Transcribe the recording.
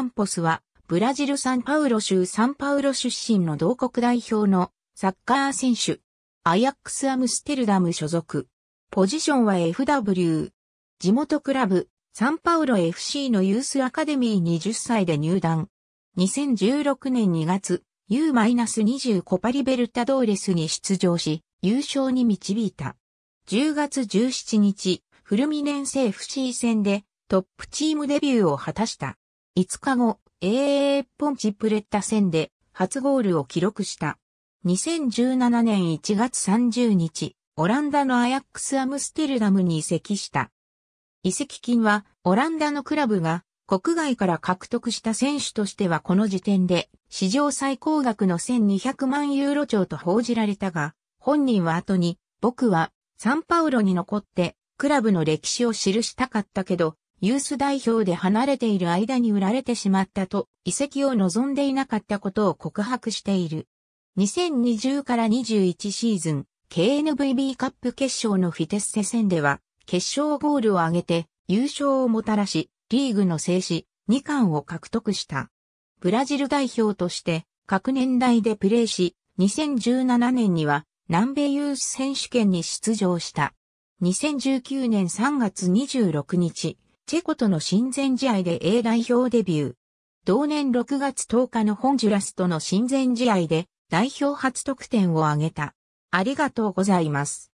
カンポスは、ブラジルサンパウロ州サンパウロ出身の同国代表のサッカー選手。アヤックスアムステルダム所属。ポジションは FW。地元クラブ、サンパウロ FC のユースアカデミー20歳で入団。2016年2月、U-20 コパリベルタドーレスに出場し、優勝に導いた。10月17日、フルミネンセ FC 戦でトップチームデビューを果たした。5日後、AA ポンチプレッタ戦で初ゴールを記録した。2017年1月30日、オランダのアヤックスアムステルダムに移籍した。移籍金はオランダのクラブが国外から獲得した選手としてはこの時点で史上最高額の1200万ユーロ超と報じられたが、本人は後に僕はサンパウロに残ってクラブの歴史を記したかったけど、ユース代表で離れている間に売られてしまったと、移籍を望んでいなかったことを告白している。2020から21シーズン、KNVB カップ決勝のフィテッセ戦では、決勝ゴールを挙げて、優勝をもたらし、リーグの制止、2冠を獲得した。ブラジル代表として、各年代でプレーし、2017年には、南米ユース選手権に出場した。2019年3月26日、チェコとの親善試合で A 代表デビュー。同年6月10日のホンジュラスとの親善試合で代表初得点を挙げた。ありがとうございます。